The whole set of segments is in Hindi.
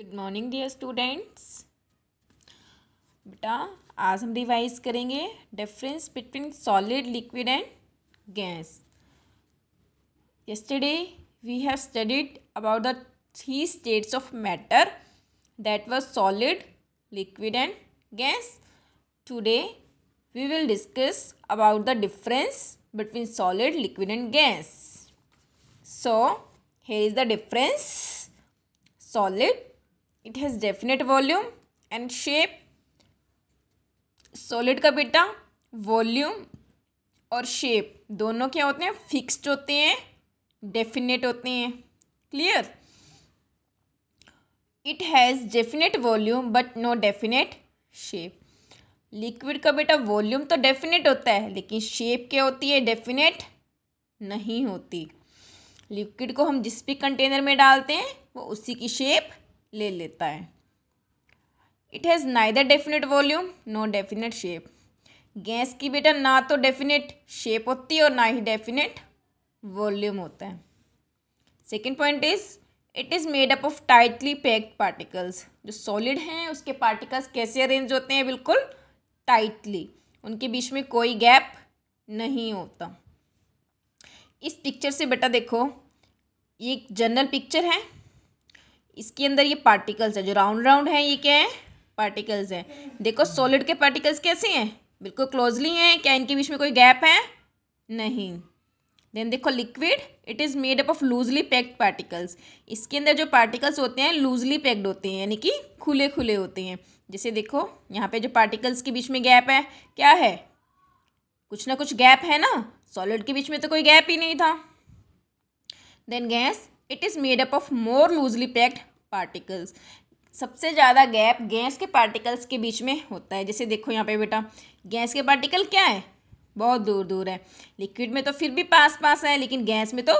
गुड मॉर्निंग डियर स्टूडेंट्स बेटा आज हम रिवाइज करेंगे difference between solid liquid and gas yesterday we have studied about the three states of matter that was solid liquid and gas today we will discuss about the difference between solid liquid and gas so here is the difference solid it has definite volume and shape solid का बेटा वॉल्यूम और शेप दोनों क्या होते हैं फिक्स्ड होते हैं डेफिनेट होते हैं clear it has definite volume but no definite shape liquid का बेटा वॉल्यूम तो डेफिनेट होता है लेकिन शेप क्या होती है डेफिनेट नहीं होती लिक्विड को हम जिस भी कंटेनर में डालते हैं वो उसी की शेप ले लेता है it has neither definite volume no definite shape gas की बेटा ना तो डेफिनेट शेप होती है और ना ही डेफिनेट वॉल्यूम होता है second point is it is made up of tightly packed particles जो सॉलिड हैं उसके पार्टिकल्स कैसे अरेंज होते हैं बिल्कुल टाइटली उनके बीच में कोई गैप नहीं होता इस पिक्चर से बेटा देखो ये एक जनरल पिक्चर है इसके अंदर ये पार्टिकल्स है जो राउंड राउंड है ये क्या है पार्टिकल्स हैं देखो सॉलिड के पार्टिकल्स कैसे हैं बिल्कुल क्लोजली हैं क्या इनके बीच में कोई गैप है नहीं देन देखो liquid it is made up of loosely packed particles इसके अंदर जो पार्टिकल्स होते हैं लूजली पैक्ड होते हैं यानी कि खुले खुले होते हैं जैसे देखो यहाँ पे जो पार्टिकल्स के बीच में गैप है क्या है कुछ ना कुछ गैप है ना सॉलिड के बीच में तो कोई गैप ही नहीं था then gas it is made up of more loosely packed particles सबसे ज़्यादा गैप गैस के पार्टिकल्स के बीच में होता है जैसे देखो यहाँ पे बेटा गैस के पार्टिकल क्या है बहुत दूर दूर है लिक्विड में तो फिर भी पास पास है लेकिन गैस में तो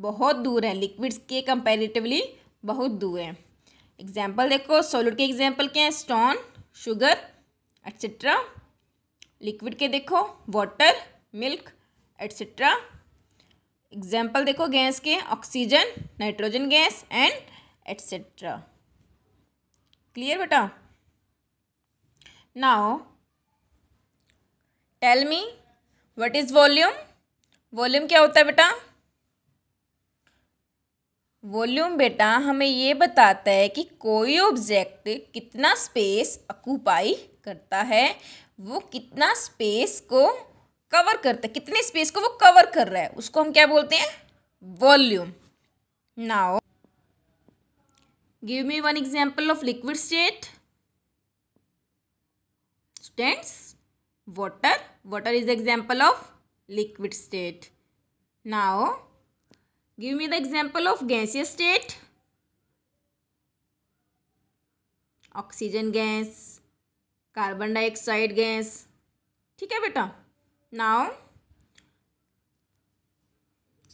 बहुत दूर है लिक्विड्स के कंपेरेटिवली बहुत दूर है एग्जाम्पल देखो सॉलिड के एग्जाम्पल क्या है स्टोन शुगर एट्सेट्रा लिक्विड के देखो वाटर मिल्क एट्सेट्रा एग्जाम्पल देखो गैस के oxygen nitrogen gas and etcetera clear बेटा now tell me what is volume volume क्या होता है बेटा वॉल्यूम बेटा हमें ये बताता है कि कोई ऑब्जेक्ट कितना स्पेस अकुपाई करता है वो कितना स्पेस को कवर करता है कितने स्पेस को वो कवर कर रहा है उसको हम क्या बोलते हैं volume now give me one example of liquid state students water water is the example of liquid state now give me the example of gaseous state oxygen gas carbon dioxide gas ठीक है बेटा नाउ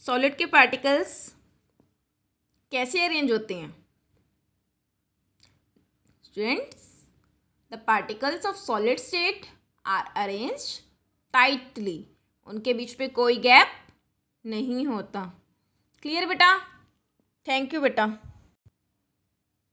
सॉलिड के पार्टिकल्स कैसे अरेंज होते हैं students the particles of solid state are arrange tightly उनके बीच पे कोई गैप नहीं होता क्लियर बेटा थैंक यू बेटा